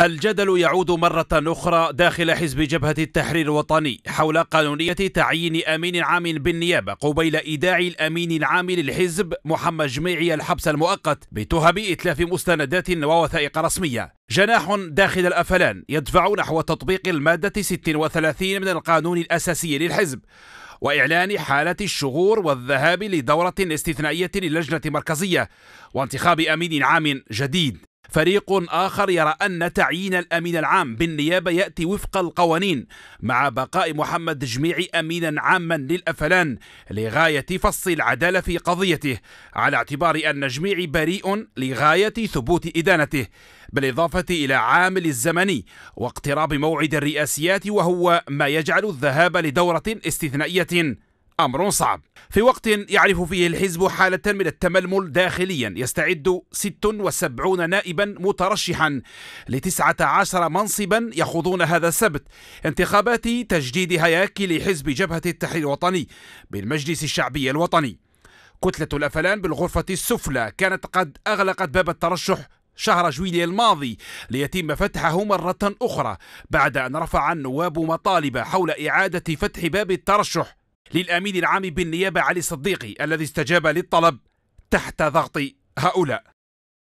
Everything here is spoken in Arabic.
الجدل يعود مرة أخرى داخل حزب جبهة التحرير الوطني حول قانونية تعيين أمين عام بالنيابة قبيل إيداع الأمين العام للحزب محمد جميعي الحبس المؤقت بتهم إتلاف مستندات ووثائق رسمية جناح داخل الأفلان يدفع نحو تطبيق المادة 36 من القانون الأساسي للحزب وإعلان حالة الشغور والذهاب لدورة استثنائية للجنة مركزية وانتخاب أمين عام جديد فريق آخر يرى أن تعيين الأمين العام بالنيابة يأتي وفق القوانين مع بقاء محمد جميعي أمينا عاما للأفلان لغاية فص العدالة في قضيته على اعتبار أن جميعي بريء لغاية ثبوت إدانته بالإضافة إلى عامل الزمني واقتراب موعد الرئاسيات وهو ما يجعل الذهاب لدورة استثنائية أمر صعب في وقت يعرف فيه الحزب حالة من التململ داخليا يستعد 76 نائبا مترشحا ل 19 منصبا يخوضون هذا السبت انتخابات تجديد هياكل حزب جبهة التحرير الوطني بالمجلس الشعبي الوطني كتلة الأفلان بالغرفة السفلى كانت قد أغلقت باب الترشح شهر جويلية الماضي ليتم فتحه مرة أخرى بعد أن رفع النواب مطالب حول إعادة فتح باب الترشح للأمين العام بالنيابة علي صديقي الذي استجاب للطلب تحت ضغط هؤلاء